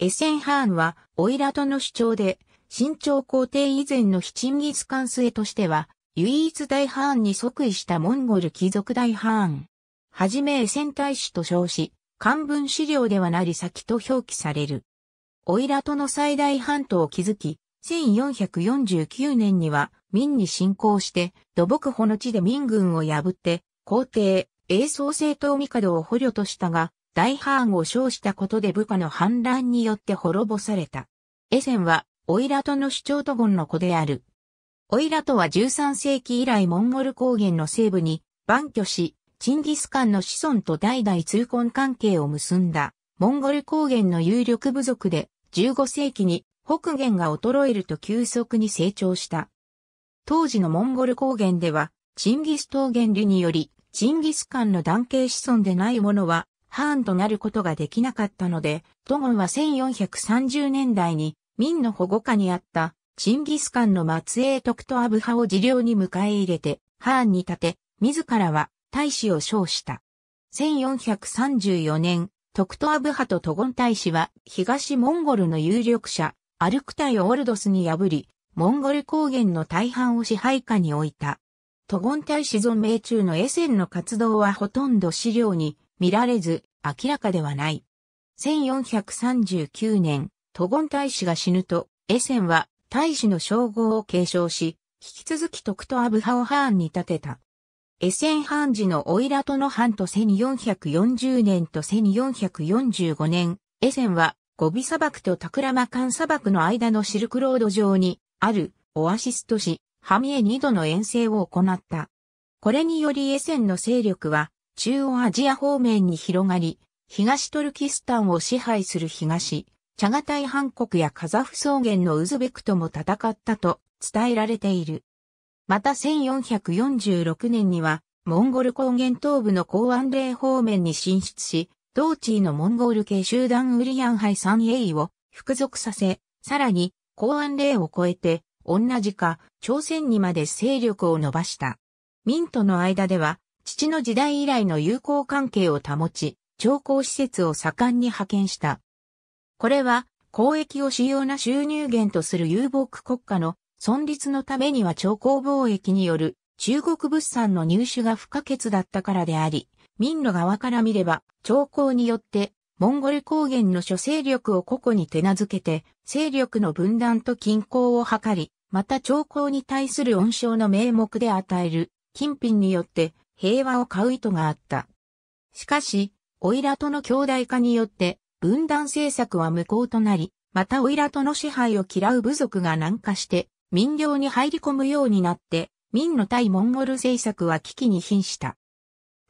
エッセンハーンは、オイラとの主張で、新朝皇帝以前のヒチンギスカンスへとしては、唯一大ハーンに即位したモンゴル貴族大ハーン。はじめエセン大使と称し、漢文資料ではなり先と表記される。オイラとの最大半島を築き、1449年には、民に侵攻して、土木穂の地で民軍を破って、皇帝、英宗政党帝を捕虜としたが、大ハーンを称したことで部下の反乱によって滅ぼされた。エセンは、オイラトの主張とゴンの子である。オイラトは13世紀以来モンゴル高原の西部に番居し、チンギスカンの子孫と代々通婚関係を結んだ、モンゴル高原の有力部族で、15世紀に北限が衰えると急速に成長した。当時のモンゴル高原では、チンギス原流により、チンギスカンの男系子孫でない者は、ハーンとなることができなかったので、トゴンは1430年代に民の保護下にあったチンギスカンの末裔トクトアブハを治療に迎え入れて、ハーンに立て、自らは大使を称した。1434年、トクトアブハとトゴン大使は東モンゴルの有力者、アルクタイ・オルドスに破り、モンゴル高原の大半を支配下に置いた。トゴン大使存命中のエセンの活動はほとんど資料に見られず、明らかではない。1439年、トゴン大使が死ぬと、エセンは大使の称号を継承し、引き続き徳とアブハオハーンに立てた。エセンハンジのオイラトのハンと1440年と1445年、エセンはゴビ砂漠とタクラマカン砂漠の間のシルクロード上にあるオアシス都市、ハミエ2度の遠征を行った。これによりエセンの勢力は中央アジア方面に広がり、東トルキスタンを支配する東、チャガタイ半国やカザフ草原のウズベクとも戦ったと伝えられている。また1446年には、モンゴル高原東部の高安霊方面に進出し、同地位のモンゴル系集団ウリアンハイ三英を服属させ、さらに、高安霊を超えて、同じか、朝鮮にまで勢力を伸ばした。民との間では、父の時代以来の友好関係を保ち、調校施設を盛んに派遣した。これは、交易を主要な収入源とする遊牧国家の存立のためには調校貿易による中国物産の入手が不可欠だったからであり、民の側から見れば、調校によってモンゴル高原の諸勢力を個々に手なずけて、勢力の分断と均衡を図り、また兆候に対する恩賞の名目で与える、金品によって、平和を買う意図があった。しかし、オイラとの兄弟化によって、分断政策は無効となり、またオイラとの支配を嫌う部族が南下して、民領に入り込むようになって、明の対モンゴル政策は危機に瀕した。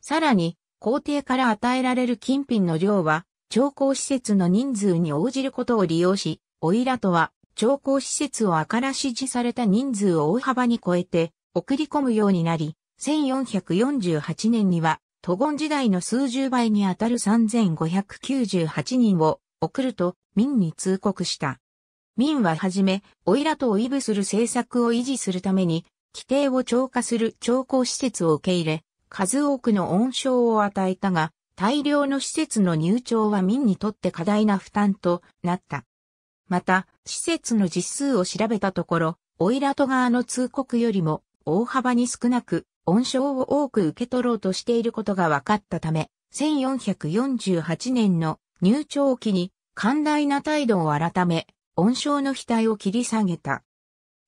さらに、皇帝から与えられる金品の量は、徴工施設の人数に応じることを利用し、オイラとは、徴工施設をあから指示された人数を大幅に超えて、送り込むようになり、1448年には、都言時代の数十倍にあたる3598人を送ると民に通告した。民ははじめ、オイラとを異部する政策を維持するために、規定を超過する超高施設を受け入れ、数多くの恩賞を与えたが、大量の施設の入庁は民にとって過大な負担となった。また、施設の実数を調べたところ、オイラト側の通告よりも大幅に少なく、恩賞を多く受け取ろうとしていることが分かったため、1448年の入庁期に寛大な態度を改め、恩賞の額を切り下げた。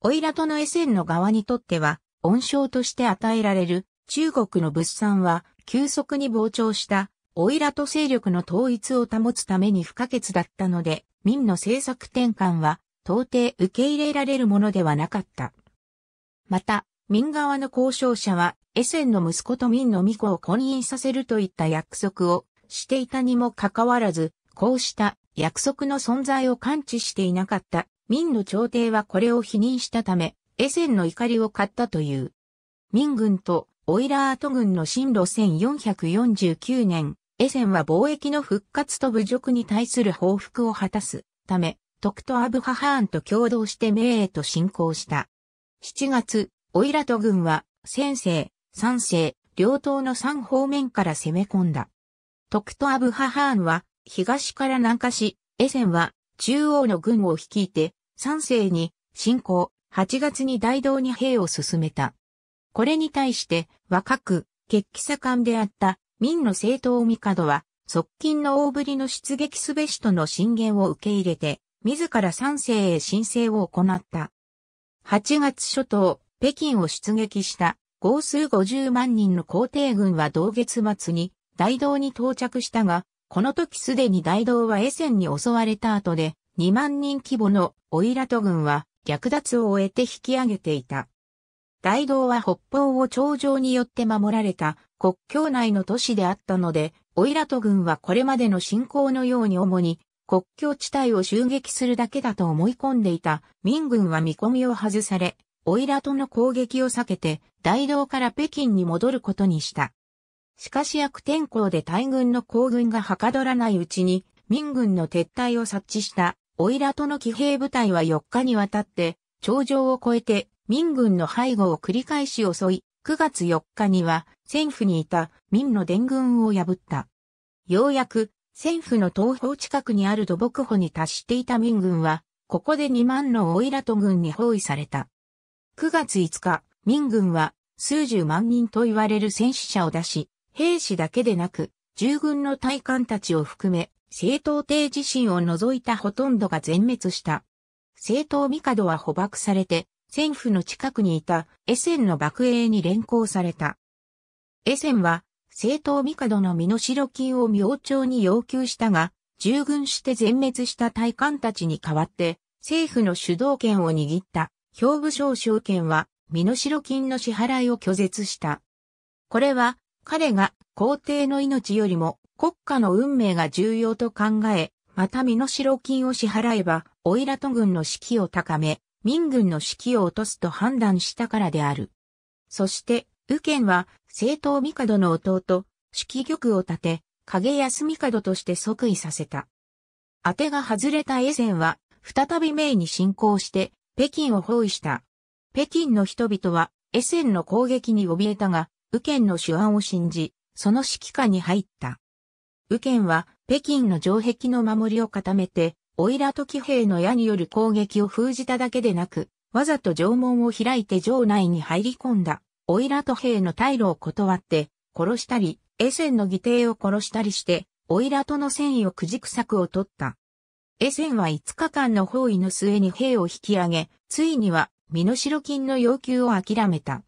オイラトのエセンの側にとっては、恩賞として与えられる中国の物産は急速に膨張したオイラト勢力の統一を保つために不可欠だったので、民の政策転換は到底受け入れられるものではなかった。また、民側の交渉者は、エセンの息子と民の巫女を婚姻させるといった約束をしていたにもかかわらず、こうした約束の存在を感知していなかった民の朝廷はこれを否認したため、エセンの怒りを買ったという。民軍とオイラート軍の進路1449年、エセンは貿易の復活と侮辱に対する報復を果たすため、徳とアブハハーンと共同して命へと進行した。7月、オイラト軍は、先世、三世、両党の三方面から攻め込んだ。トクトアブハハーンは、東から南下し、エセンは、中央の軍を率いて、三世に、侵攻、8月に大道に兵を進めた。これに対して、若く、血気盛んであった、民の政党帝は、側近の大振りの出撃すべしとの進言を受け入れて、自ら三世へ申請を行った。8月初頭、北京を出撃した合数50万人の皇帝軍は同月末に大道に到着したが、この時すでに大道はエセンに襲われた後で、2万人規模のオイラト軍は略奪を終えて引き上げていた。大道は北方を頂上によって守られた国境内の都市であったので、オイラト軍はこれまでの侵攻のように主に国境地帯を襲撃するだけだと思い込んでいた民軍は見込みを外され、オイラとの攻撃を避けて、大道から北京に戻ることにした。しかし悪天候で大軍の行軍がはかどらないうちに、民軍の撤退を察知した、オイラとの騎兵部隊は4日にわたって、頂上を越えて、民軍の背後を繰り返し襲い、9月4日には、戦府にいた民の伝軍を破った。ようやく、戦府の東方近くにある土木保に達していた民軍は、ここで2万のオイラと軍に包囲された。9月5日、民軍は数十万人と言われる戦死者を出し、兵士だけでなく、従軍の大官たちを含め、政党帝自身を除いたほとんどが全滅した。政党帝は捕獲されて、戦府の近くにいたエセンの幕営に連行された。エセンは、政党帝の身代金を明朝に要求したが、従軍して全滅した大官たちに代わって、政府の主導権を握った。胸部省証券は、身代金の支払いを拒絶した。これは、彼が皇帝の命よりも国家の運命が重要と考え、また身代金を支払えば、オイラト軍の士気を高め、民軍の士気を落とすと判断したからである。そして、右賢は、政党帝の弟、指揮玉を立て、影安帝として即位させた。当てが外れたエ前ンは、再び明に進行して、北京を包囲した。北京の人々は、エセンの攻撃に怯えたが、右ンの手腕を信じ、その指揮下に入った。右ンは、北京の城壁の守りを固めて、オイラ騎兵の矢による攻撃を封じただけでなく、わざと城門を開いて城内に入り込んだ、オイラト兵の退路を断って、殺したり、エセンの義弟を殺したりして、オイラとの戦意をくじく策を取った。エセンは5日間の包囲の末に兵を引き上げ、ついには身代金の要求を諦めた。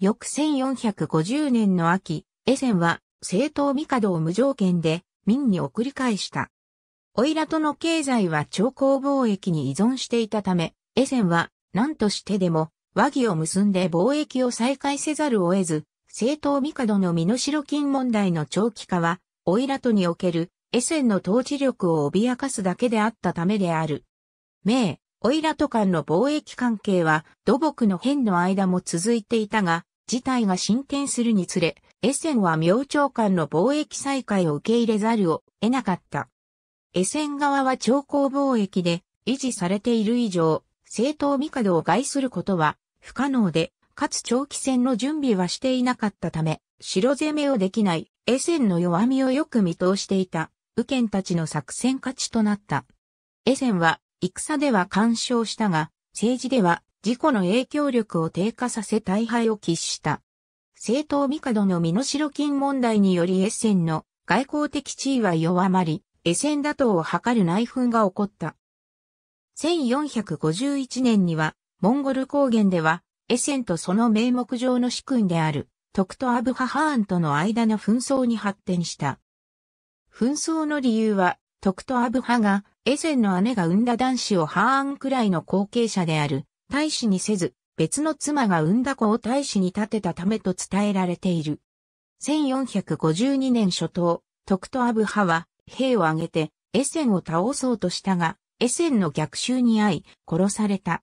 翌1450年の秋、エセンは政党帝を無条件で民に送り返した。オイラとの経済は超高貿易に依存していたため、エセンは何としてでも和議を結んで貿易を再開せざるを得ず、政党帝の身代金問題の長期化は、オイラとにおけるエセンの統治力を脅かすだけであったためである。明、オイラト間の貿易関係は土木の変の間も続いていたが、事態が進展するにつれ、エセンは明朝間の貿易再開を受け入れざるを得なかった。エセン側は朝貢貿易で維持されている以上、正当帝を害することは不可能で、かつ長期戦の準備はしていなかったため、城攻めをできないエセンの弱みをよく見通していた。右賢たちの作戦勝ちとなった。エセンは、戦では干渉したが、政治では自己の影響力を低下させ大敗を喫した。政党帝の身代金問題によりエッセンの外交的地位は弱まり、エセン打倒を図る内紛が起こった。1451年には、モンゴル高原では、エセンとその名目上の主君である、徳とアブハハーンとの間の紛争に発展した。紛争の理由は、徳とアブハが、エセンの姉が産んだ男子をハーンくらいの後継者である、大使にせず、別の妻が産んだ子を大使に立てたためと伝えられている。1452年初頭、徳とアブハは、兵を挙げて、エセンを倒そうとしたが、エセンの逆襲に遭い、殺された。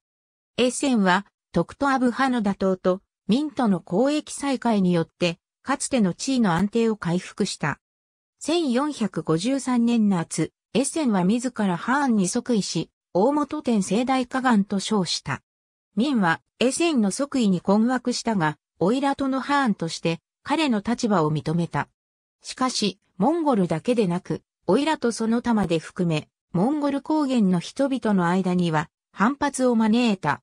エセンは、徳とアブハの打倒と、民との交易再開によって、かつての地位の安定を回復した。1453年夏、エッセンは自らハーンに即位し、大元天盛大河岸と称した。民はエッセンの即位に困惑したが、オイラとのハーンとして彼の立場を認めた。しかし、モンゴルだけでなく、オイラとその他まで含め、モンゴル高原の人々の間には反発を招いた。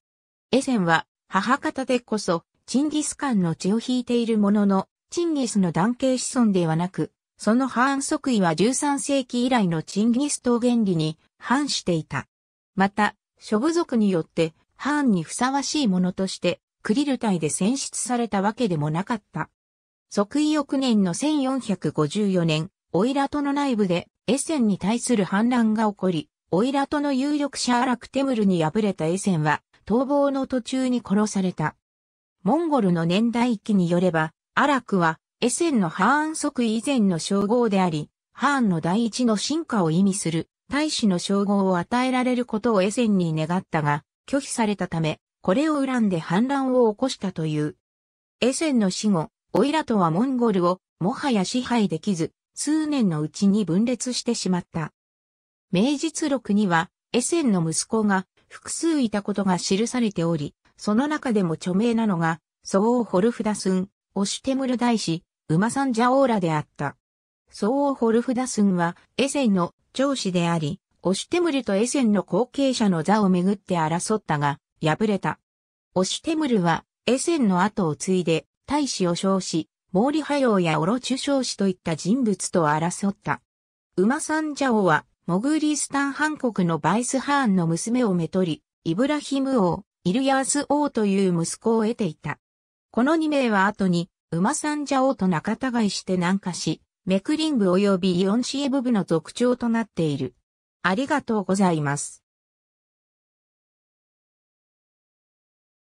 エセンは母方でこそチンギスカンの血を引いているものの、チンギスの男系子孫ではなく、その反則位は13世紀以来のチンギス島原理に反していた。また、諸部族によってンにふさわしいものとしてクリル隊で選出されたわけでもなかった。即位翌年の1454年、オイラトの内部でエセンに対する反乱が起こり、オイラトの有力者アラクテムルに敗れたエセンは逃亡の途中に殺された。モンゴルの年代記によれば、アラクはエセンのハーン即位以前の称号であり、ハーンの第一の進化を意味する、大使の称号を与えられることをエセンに願ったが、拒否されたため、これを恨んで反乱を起こしたという。エセンの死後、オイラとはモンゴルをもはや支配できず、数年のうちに分裂してしまった。名実録には、エセンの息子が複数いたことが記されており、その中でも著名なのが、ソウ・ホルフダスン、オシュテムル大使、ウマサンジャオーラであった。ソーホルフダスンはエセンの長子であり、オシュテムルとエセンの後継者の座をめぐって争ったが、敗れた。オシュテムルはエセンの後を継いで大使を称し、毛利派用やオロチュ将子といった人物と争った。ウマサンジャオは、モグーリースタンハン国のバイスハーンの娘をめとり、イブラヒム王、イルヤース王という息子を得ていた。この2名は後に、馬三者王と仲違いして南下し、メクリン部及びイオンシエブ部の族長となっている。ありがとうございます。